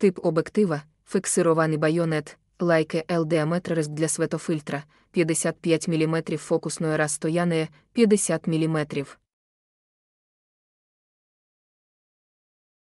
Тип об'єктива, фіксирований байонет, лайки LDMetres для светофильтра, 55 мм фокусної розстояння, 50 мм.